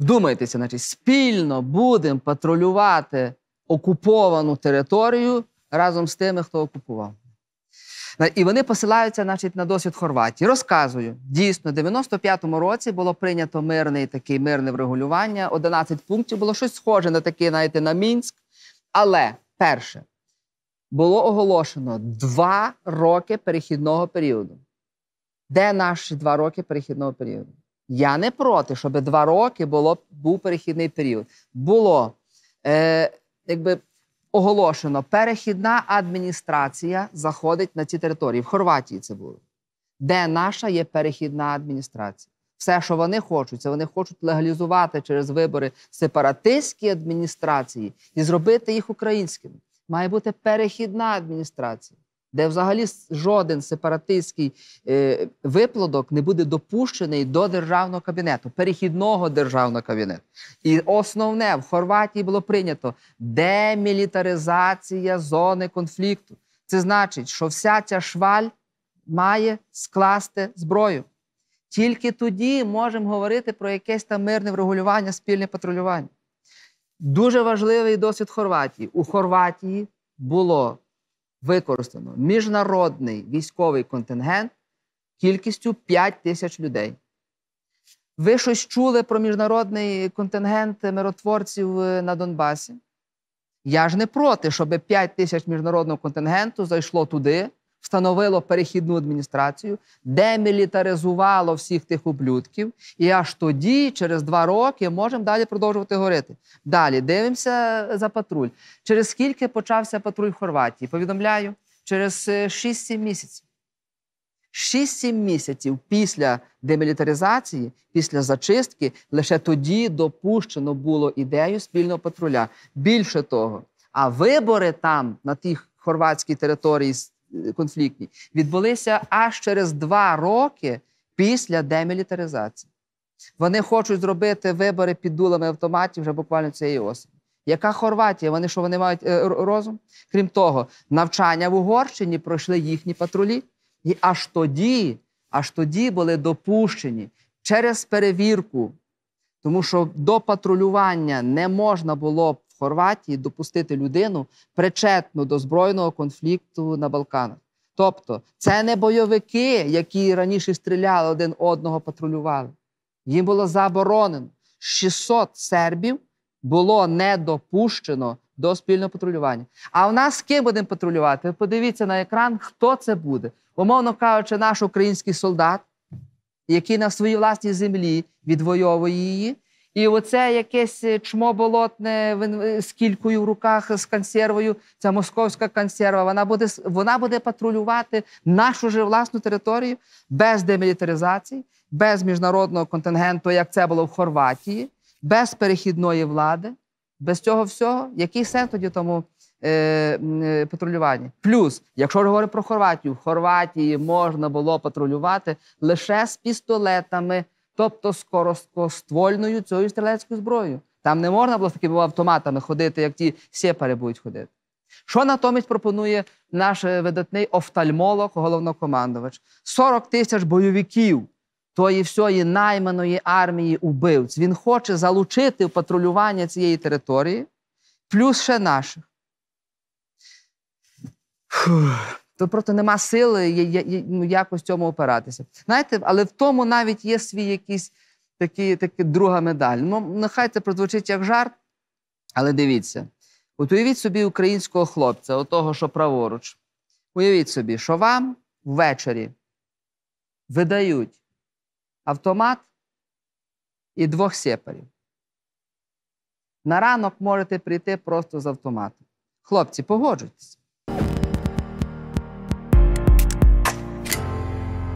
Вдумайтеся, значить, спільно будемо патрулювати окуповану територію разом з тими, хто окупував. І вони посилаються, значить, на досвід Хорватії. Розказую, дійсно, в 95-му році було прийнято мирний такий мирне врегулювання. 11 пунктів було щось схоже на таке, знаєте, на мінськ. Але перше було оголошено два роки перехідного періоду. Де наші два роки перехідного періоду? Я не проти, щоб два роки було, був перехідний період. Було е, якби оголошено, перехідна адміністрація заходить на ці території. В Хорватії це було. Де наша є перехідна адміністрація? Все, що вони хочуть, це вони хочуть легалізувати через вибори сепаратистські адміністрації і зробити їх українськими. Має бути перехідна адміністрація де взагалі жоден сепаратистський е, виплодок не буде допущений до державного кабінету, перехідного державного кабінету. І основне в Хорватії було прийнято демілітаризація зони конфлікту. Це значить, що вся ця шваль має скласти зброю. Тільки тоді можемо говорити про якесь там мирне врегулювання, спільне патрулювання. Дуже важливий досвід Хорватії. У Хорватії було використано міжнародний військовий контингент кількістю 5 тисяч людей. Ви щось чули про міжнародний контингент миротворців е, на Донбасі? Я ж не проти, щоб 5 тисяч міжнародного контингенту зайшло туди, встановило перехідну адміністрацію, демілітаризувало всіх тих ублюдків, і аж тоді, через два роки, можемо далі продовжувати горити. Далі дивимося за патруль. Через скільки почався патруль в Хорватії? Повідомляю, через 6-7 е, місяців. 6-7 місяців після демілітаризації, після зачистки, лише тоді допущено було ідею спільного патруля. Більше того, а вибори там, на тих хорватській території з конфліктні відбулися аж через два роки після демілітаризації. Вони хочуть зробити вибори під дулами автоматів вже буквально цієї осені. Яка Хорватія? Вони що вони мають е, розум? Крім того, навчання в Угорщині пройшли їхні патрулі, і аж тоді, аж тоді були допущені через перевірку. Тому що до патрулювання не можна було Хорватії допустити людину причетну до збройного конфлікту на Балканах. Тобто, це не бойовики, які раніше стріляли один одного, патрулювали. Їм було заборонено. 600 сербів було не допущено до спільного патрулювання. А в нас з ким будемо патрулювати? подивіться на екран, хто це буде. Умовно кажучи, наш український солдат, який на своїй власній землі відвоює її, і оце якесь е, чмо болотне е, з кількою в руках, з консервою. Ця московська консерва. Вона буде вона буде патрулювати нашу же власну територію без демілітаризації, без міжнародного контингенту, як це було в Хорватії, без перехідної влади, без цього всього. Який сенс тоді тому е, е патрулювання? Плюс, якщо говорити про Хорватію, в Хорватії можна було патрулювати лише з пістолетами тобто з цією стрілецькою зброєю. Там не можна було з такими автоматами ходити, як ті сєпари будуть ходити. Що натомість пропонує наш е, видатний офтальмолог, головнокомандувач? 40 тисяч бойовиків тої всієї найманої армії убивць. Він хоче залучити в патрулювання цієї території, плюс ще наших. Фух то просто нема сили ну, якось цьому опиратися. Знаєте, але в тому навіть є свій якийсь такий, такий друга медаль. Ну, нехай це прозвучить як жарт, але дивіться. От уявіть собі українського хлопця, отого, що праворуч. Уявіть собі, що вам ввечері видають автомат і двох сепарів. На ранок можете прийти просто з автоматом. Хлопці, погоджуйтесь.